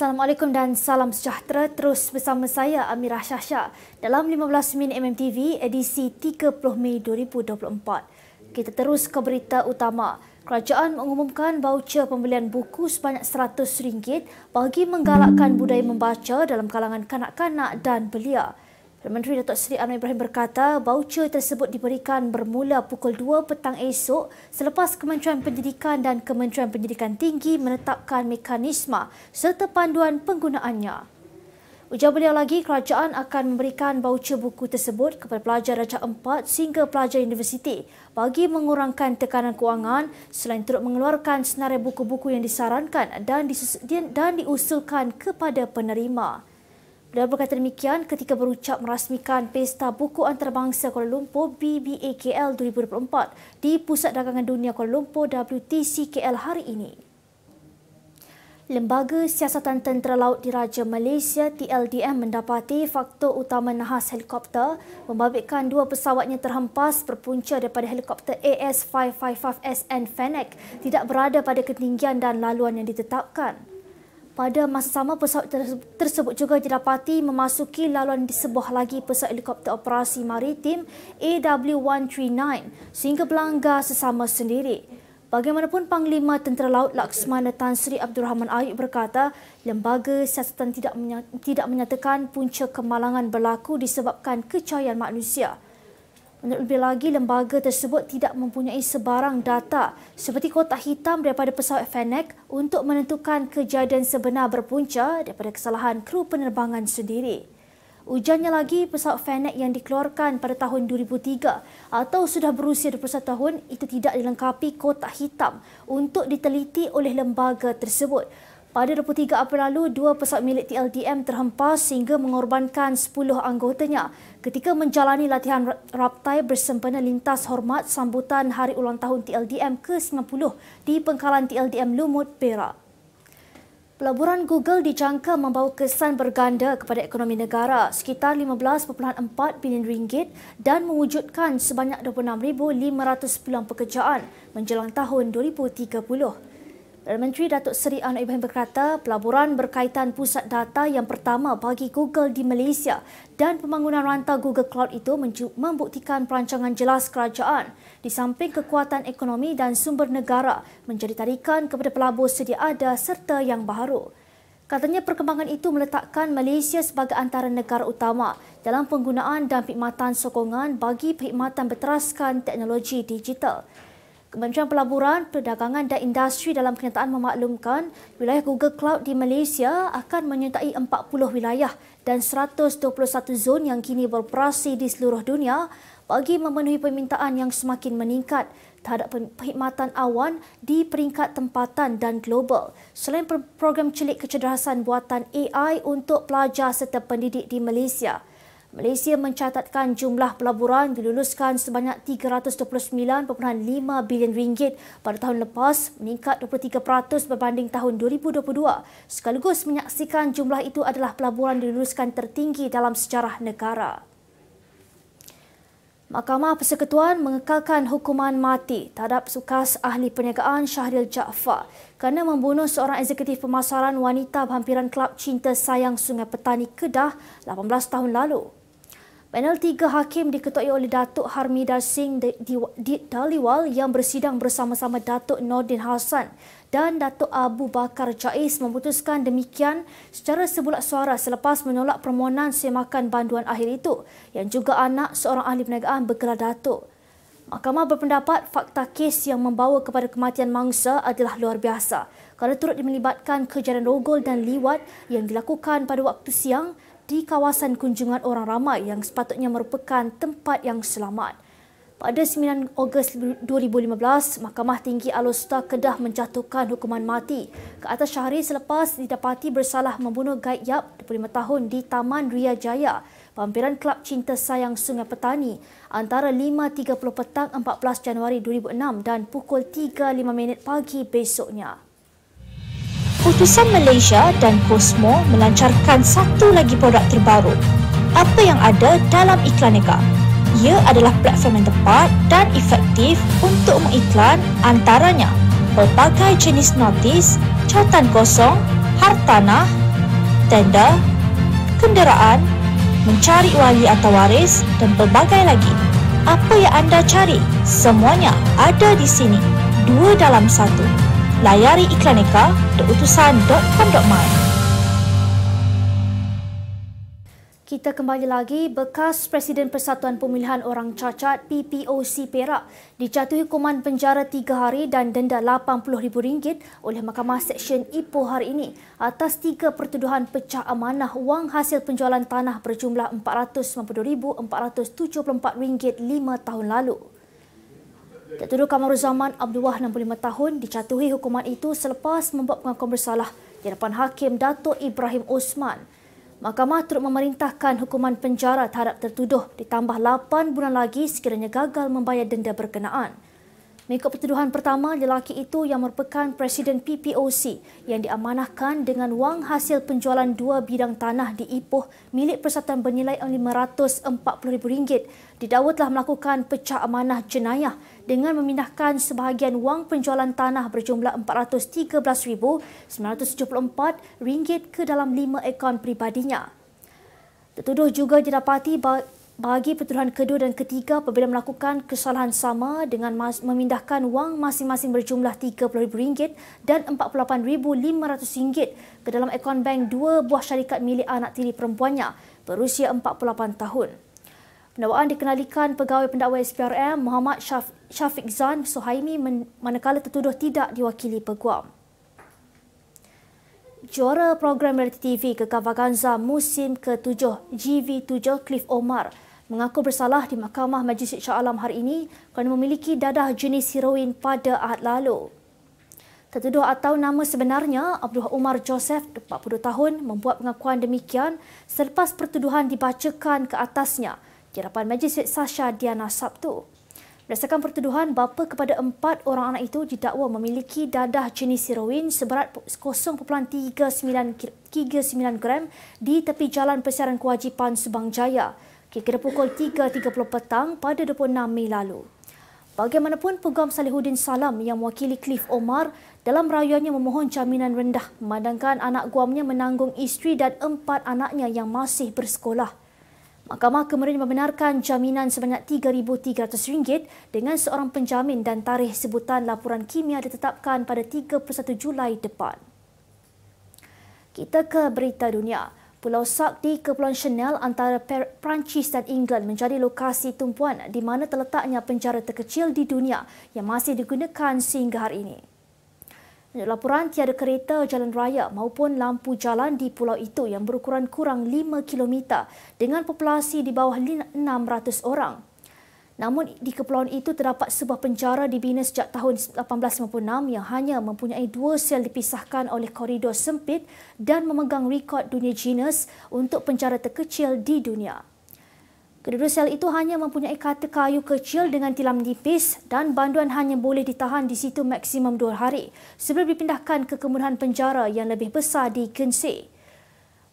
Assalamualaikum dan salam sejahtera terus bersama saya Amirah Syahsya dalam 15 Min MMTV edisi 30 Mei 2024. Kita terus ke berita utama. Kerajaan mengumumkan baucer pembelian buku sebanyak RM100 bagi menggalakkan budaya membaca dalam kalangan kanak-kanak dan belia. Perdana Menteri Datuk Seri Anwar Ibrahim berkata baucer tersebut diberikan bermula pukul 2 petang esok selepas Kementerian Pendidikan dan Kementerian Pendidikan Tinggi menetapkan mekanisme serta panduan penggunaannya. Ujar beliau lagi, kerajaan akan memberikan baucer buku tersebut kepada pelajar raja 4 sehingga pelajar universiti bagi mengurangkan tekanan kewangan selain turut mengeluarkan senarai buku-buku yang disarankan dan diusulkan kepada penerima. Beliau berkata demikian ketika berucap merasmikan Pesta Buku Antarabangsa Kuala Lumpur BBAKL 2024 di Pusat Dagangan Dunia Kuala Lumpur WTCKL hari ini. Lembaga Siasatan Tentera Laut Diraja Malaysia TLDM mendapati faktor utama nahas helikopter membabitkan dua pesawatnya terhempas berpunca daripada helikopter AS-555SN Fennec tidak berada pada ketinggian dan laluan yang ditetapkan. Pada masa sama, pesawat tersebut juga didapati memasuki laluan di sebuah lagi pesawat helikopter operasi maritim AW139 sehingga pelanggar sesama sendiri. Bagaimanapun Panglima Tentera Laut Laksamana Tan Sri Abdul Rahman Ayub berkata, lembaga siasatan tidak menyatakan punca kemalangan berlaku disebabkan kecayaan manusia. Lebih lagi, lembaga tersebut tidak mempunyai sebarang data seperti kotak hitam daripada pesawat Fennec untuk menentukan kejadian sebenar berpunca daripada kesalahan kru penerbangan sendiri. Ujarnya lagi, pesawat Fennec yang dikeluarkan pada tahun 2003 atau sudah berusia 21 tahun itu tidak dilengkapi kotak hitam untuk diteliti oleh lembaga tersebut pada 23 April lalu, dua pesawat milik TLDM terhempas sehingga mengorbankan 10 anggotanya ketika menjalani latihan raptai bersempena lintas hormat sambutan hari ulang tahun TLDM ke-90 di pengkalan TLDM Lumut, Perak. Pelaburan Google dijangka membawa kesan berganda kepada ekonomi negara sekitar 15.4 bilion ringgit dan mewujudkan sebanyak 26,500 peluang pekerjaan menjelang tahun 2030. Perdana eh, Menteri Datuk Seri Anwar Ibrahim berkata pelaburan berkaitan pusat data yang pertama bagi Google di Malaysia dan pembangunan rantau Google Cloud itu membuktikan perancangan jelas kerajaan di samping kekuatan ekonomi dan sumber negara menjadi tarikan kepada pelabur sedia ada serta yang baru. Katanya perkembangan itu meletakkan Malaysia sebagai antara negara utama dalam penggunaan dan perkhidmatan sokongan bagi perkhidmatan berteraskan teknologi digital. Kementerian Pelaburan, Perdagangan dan Industri dalam kenyataan memaklumkan wilayah Google Cloud di Malaysia akan menyertai 40 wilayah dan 121 zon yang kini beroperasi di seluruh dunia bagi memenuhi permintaan yang semakin meningkat terhadap perkhidmatan awan di peringkat tempatan dan global. Selain program celik kecerdasan buatan AI untuk pelajar serta pendidik di Malaysia, Malaysia mencatatkan jumlah pelaburan diluluskan sebanyak 329.5 bilion ringgit pada tahun lepas meningkat 23% berbanding tahun 2022 sekaligus menyaksikan jumlah itu adalah pelaburan diluluskan tertinggi dalam sejarah negara. Mahkamah Persekutuan mengekalkan hukuman mati terhadap sukas ahli perniagaan Syahril Jaafar kerana membunuh seorang eksekutif pemasaran wanita berhampiran Kelab Cinta Sayang Sungai Petani Kedah 18 tahun lalu. Panel tiga hakim diketuai oleh Datuk Harmida Singh di Daliwal yang bersidang bersama-sama Datuk Nordin Hassan dan Datuk Abu Bakar Jais memutuskan demikian secara sebulat suara selepas menolak permohonan semakan banduan akhir itu yang juga anak seorang ahli perniagaan bergelar Datuk. Mahkamah berpendapat fakta kes yang membawa kepada kematian mangsa adalah luar biasa kerana turut melibatkan kejadian rogol dan liwat yang dilakukan pada waktu siang di kawasan kunjungan orang ramai yang sepatutnya merupakan tempat yang selamat. Pada 9 Ogos 2015, Mahkamah Tinggi Alusta Kedah menjatuhkan hukuman mati ke atas Syahri selepas didapati bersalah membunuh Gaib Yap 25 tahun di Taman Ria Jaya, pampiran Kelab Cinta Sayang Sungai Petani antara 5.30 petang 14 Januari 2006 dan pukul 3.05 pagi besoknya. Putusan Malaysia dan Cosmo melancarkan satu lagi produk terbaru. Apa yang ada dalam iklan Nega? Ia adalah platform yang tepat dan efektif untuk mengiklan antaranya pelbagai jenis notis, catatan kosong, hartanah, tenda, kenderaan, mencari wali atau waris dan pelbagai lagi. Apa yang anda cari? Semuanya ada di sini. Dua dalam satu layari iklan eka .utusan.com.my Kita kembali lagi, bekas Presiden Persatuan Pemilihan Orang Cacat PPOC Perak dijatuhi hukuman penjara tiga hari dan denda RM80,000 oleh Mahkamah Seksyen Ipoh hari ini atas tiga pertuduhan pecah amanah wang hasil penjualan tanah berjumlah RM492,474 lima tahun lalu. Tertuduh Kamaru Zaman Abdul Wah 65 tahun dicatuhi hukuman itu selepas membuat pengakuan bersalah di hadapan Hakim Dato' Ibrahim Osman. Mahkamah turut memerintahkan hukuman penjara terhadap tertuduh ditambah 8 bulan lagi sekiranya gagal membayar denda berkenaan. Mengikut pertuduhan pertama, lelaki itu yang merupakan Presiden PPOC yang diamanahkan dengan wang hasil penjualan dua bidang tanah di Ipoh milik persatuan bernilai RM540,000 didakwa telah melakukan pecah amanah jenayah dengan memindahkan sebahagian wang penjualan tanah berjumlah RM413,974 ke dalam lima akaun pribadinya. Tertuduh juga didapati bahawa bagi pertuduhan kedua dan ketiga apabila melakukan kesalahan sama dengan memindahkan wang masing-masing berjumlah RM30,000 dan RM48,500 ke dalam akaun bank dua buah syarikat milik anak tiri perempuannya berusia 48 tahun. Pendakwaan dikenalikan pegawai pendakwa SPRM Muhammad Syaf- Syafiq Zan Suhaimi manakala tertuduh tidak diwakili peguam. Juara program reality TV ke musim ke-7 GV7 Cliff Omar mengaku bersalah di Mahkamah Majlis Shah Alam hari ini kerana memiliki dadah jenis heroin pada Ahad lalu. Tertuduh atau nama sebenarnya Abdul Umar Joseph, 40 tahun, membuat pengakuan demikian selepas pertuduhan dibacakan ke atasnya di hadapan Majlis Sasha Diana Sabtu. Berdasarkan pertuduhan, bapa kepada empat orang anak itu didakwa memiliki dadah jenis heroin seberat 0.39 gram di tepi jalan persiaran kewajipan Subang Jaya kira-kira pukul 3.30 petang pada 26 Mei lalu. Bagaimanapun, Peguam Salihuddin Salam yang mewakili Cliff Omar dalam rayuannya memohon jaminan rendah memandangkan anak guamnya menanggung isteri dan empat anaknya yang masih bersekolah. Mahkamah kemarin membenarkan jaminan sebanyak RM3,300 dengan seorang penjamin dan tarikh sebutan laporan kimia ditetapkan pada 31 Julai depan. Kita ke berita dunia. Pulau Sark di Kepulauan Chanel antara Perancis dan England menjadi lokasi tumpuan di mana terletaknya penjara terkecil di dunia yang masih digunakan sehingga hari ini. Menurut laporan, tiada kereta, jalan raya maupun lampu jalan di pulau itu yang berukuran kurang 5 km dengan populasi di bawah 600 orang. Namun di kepulauan itu terdapat sebuah penjara dibina sejak tahun 1896 yang hanya mempunyai dua sel dipisahkan oleh koridor sempit dan memegang rekod dunia Guinness untuk penjara terkecil di dunia. Kedua sel itu hanya mempunyai kata kayu kecil dengan tilam nipis dan banduan hanya boleh ditahan di situ maksimum dua hari sebelum dipindahkan ke kemudahan penjara yang lebih besar di Kensei.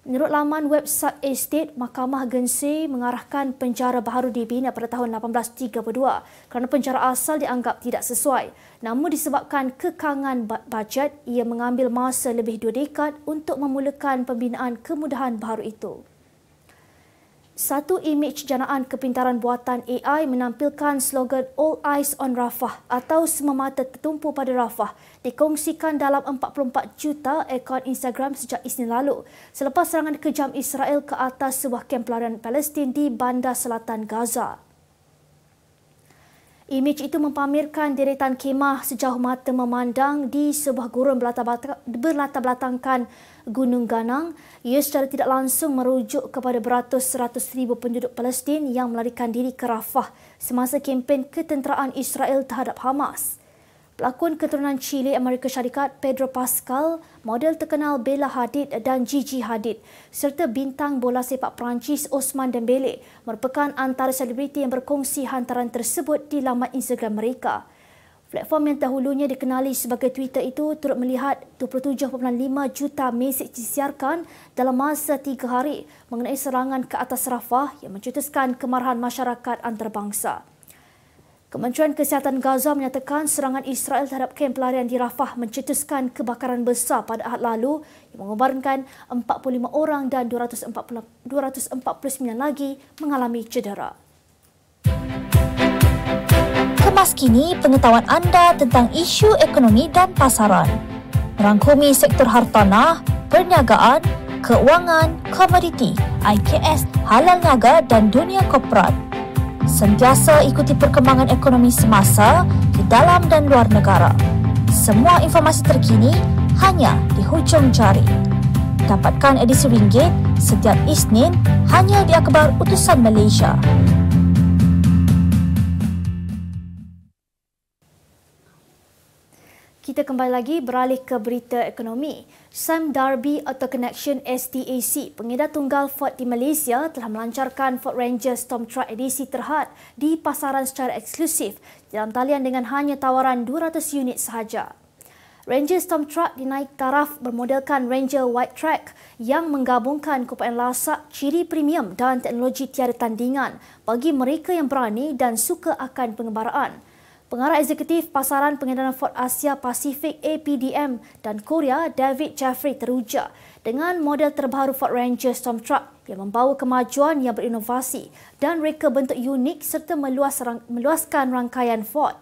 Menurut laman web Sub-Estate, Mahkamah Gensi mengarahkan penjara baru dibina pada tahun 1832 kerana penjara asal dianggap tidak sesuai. Namun disebabkan kekangan bajet, ia mengambil masa lebih dua dekad untuk memulakan pembinaan kemudahan baru itu. Satu imej janaan kepintaran buatan AI menampilkan slogan All Eyes on Rafah atau semua mata tertumpu pada Rafah dikongsikan dalam 44 juta akaun Instagram sejak Isnin lalu selepas serangan kejam Israel ke atas sebuah kem pelarian Palestin di bandar selatan Gaza. Imej itu mempamerkan deretan kemah sejauh mata memandang di sebuah gurun berlatar belakangkan Gunung Ganang. Ia secara tidak langsung merujuk kepada beratus seratus ribu penduduk Palestin yang melarikan diri ke Rafah semasa kempen ketenteraan Israel terhadap Hamas. Pelakon keturunan Chile Amerika Syarikat Pedro Pascal, model terkenal Bella Hadid dan Gigi Hadid serta bintang bola sepak Perancis Osman Dembele merupakan antara selebriti yang berkongsi hantaran tersebut di laman Instagram mereka. Platform yang dahulunya dikenali sebagai Twitter itu turut melihat 27.5 juta mesej disiarkan dalam masa tiga hari mengenai serangan ke atas Rafah yang mencetuskan kemarahan masyarakat antarabangsa. Kementerian Kesihatan Gaza menyatakan serangan Israel terhadap kem pelarian di Rafah mencetuskan kebakaran besar pada ahad lalu yang mengubarkan 45 orang dan 240, 249 lagi mengalami cedera. Kemas kini pengetahuan anda tentang isu ekonomi dan pasaran. merangkumi sektor hartanah, perniagaan, keuangan, komoditi, IKS, halal naga dan dunia korporat sentiasa ikuti perkembangan ekonomi semasa di dalam dan luar negara. Semua informasi terkini hanya di hujung jari. Dapatkan edisi ringgit setiap Isnin hanya di Akhbar Utusan Malaysia. kita kembali lagi beralih ke berita ekonomi. Sam Darby atau Connection STAC, pengedar tunggal Ford di Malaysia telah melancarkan Ford Ranger Storm Truck edisi terhad di pasaran secara eksklusif dalam talian dengan hanya tawaran 200 unit sahaja. Ranger Storm Truck dinaik taraf bermodelkan Ranger White Track yang menggabungkan kumpulan lasak, ciri premium dan teknologi tiada tandingan bagi mereka yang berani dan suka akan pengembaraan. Pengarah Eksekutif Pasaran Pengedaran Ford Asia Pasifik APDM dan Korea David Jeffrey teruja dengan model terbaru Ford Ranger Storm Truck yang membawa kemajuan yang berinovasi dan reka bentuk unik serta meluas, meluaskan rangkaian Ford.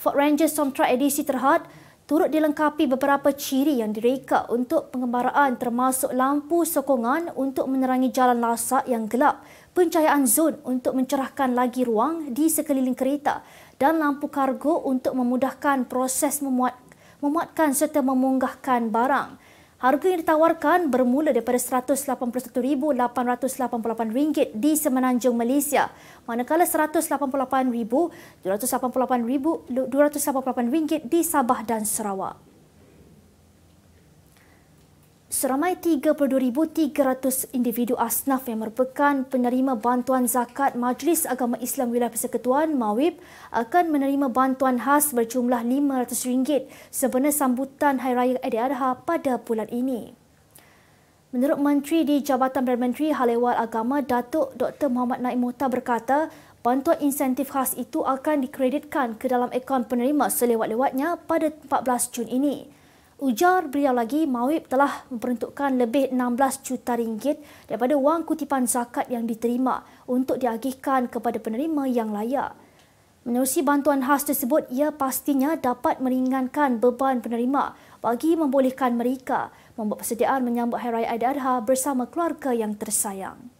Ford Ranger Storm Truck edisi terhad turut dilengkapi beberapa ciri yang direka untuk pengembaraan termasuk lampu sokongan untuk menerangi jalan lasak yang gelap, pencahayaan zon untuk mencerahkan lagi ruang di sekeliling kereta dan lampu kargo untuk memudahkan proses memuat, memuatkan serta memunggahkan barang. Harga yang ditawarkan bermula daripada RM181,888 di Semenanjung Malaysia, manakala RM188,288 di Sabah dan Sarawak seramai 32,300 individu asnaf yang merupakan penerima bantuan zakat Majlis Agama Islam Wilayah Persekutuan Mawib akan menerima bantuan khas berjumlah RM500 sebenar sambutan Hari Raya Adha pada bulan ini. Menurut Menteri di Jabatan Perdana Menteri Hal Agama Datuk Dr Muhammad Naim Muta berkata, bantuan insentif khas itu akan dikreditkan ke dalam akaun penerima selewat-lewatnya pada 14 Jun ini. Ujar beliau lagi, Mawib telah memperuntukkan lebih 16 juta ringgit daripada wang kutipan zakat yang diterima untuk diagihkan kepada penerima yang layak. Menerusi bantuan khas tersebut, ia pastinya dapat meringankan beban penerima bagi membolehkan mereka membuat persediaan menyambut Hari Raya Aidiladha bersama keluarga yang tersayang.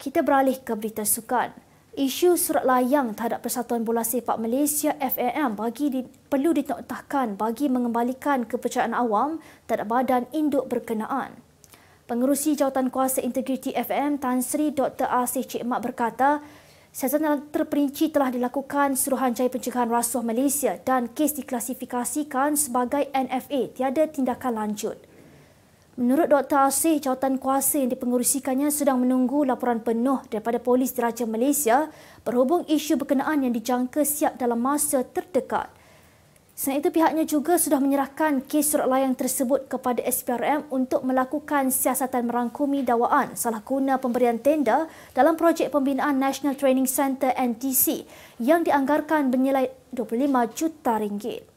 Kita beralih ke berita sukan. Isu surat layang terhadap Persatuan Bola Sepak Malaysia FAM bagi di, perlu dinotahkan bagi mengembalikan kepercayaan awam terhadap badan induk berkenaan. Pengerusi Jawatan Kuasa Integriti FAM Tan Sri Dr. Asih Cik Mak berkata, siasatan terperinci telah dilakukan suruhan Suruhanjaya Pencegahan Rasuah Malaysia dan kes diklasifikasikan sebagai NFA, tiada tindakan lanjut. Menurut Dr. Asih, jawatan kuasa yang dipengerusikannya sedang menunggu laporan penuh daripada Polis Diraja Malaysia berhubung isu berkenaan yang dijangka siap dalam masa terdekat. Selain itu, pihaknya juga sudah menyerahkan kes surat layang tersebut kepada SPRM untuk melakukan siasatan merangkumi dawaan salah guna pemberian tenda dalam projek pembinaan National Training Centre NTC yang dianggarkan bernilai 25 juta ringgit.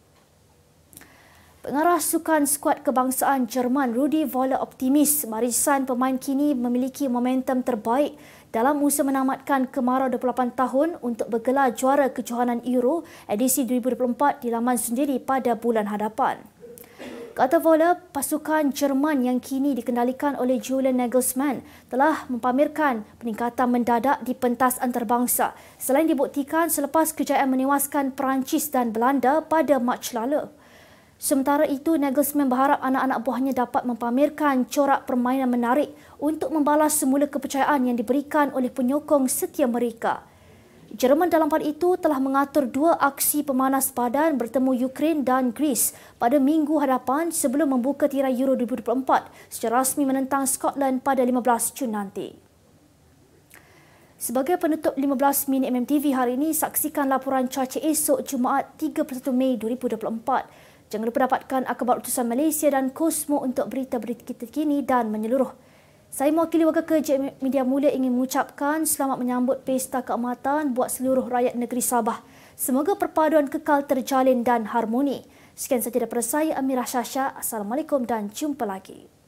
Pengarah sukan skuad kebangsaan Jerman Rudi Voller optimis barisan pemain kini memiliki momentum terbaik dalam usaha menamatkan kemarau 28 tahun untuk bergelar juara kejohanan Euro edisi 2024 di laman sendiri pada bulan hadapan. Kata Voller, pasukan Jerman yang kini dikendalikan oleh Julian Nagelsmann telah mempamerkan peningkatan mendadak di pentas antarabangsa selain dibuktikan selepas kejayaan menewaskan Perancis dan Belanda pada Mac lalu. Sementara itu, Nagelsmann berharap anak-anak buahnya dapat mempamerkan corak permainan menarik untuk membalas semula kepercayaan yang diberikan oleh penyokong setia mereka. Jerman dalam hal itu telah mengatur dua aksi pemanas badan bertemu Ukraine dan Greece pada minggu hadapan sebelum membuka tirai Euro 2024 secara rasmi menentang Scotland pada 15 Jun nanti. Sebagai penutup 15 minit MMTV hari ini, saksikan laporan cuaca esok Jumaat 31 Mei 2024. Jangan lupa dapatkan akhbar utusan Malaysia dan Kosmo untuk berita-berita kita kini dan menyeluruh. Saya mewakili warga kerja media mulia ingin mengucapkan selamat menyambut Pesta Keamatan buat seluruh rakyat negeri Sabah. Semoga perpaduan kekal terjalin dan harmoni. Sekian saja daripada saya Amirah Syasha. Assalamualaikum dan jumpa lagi.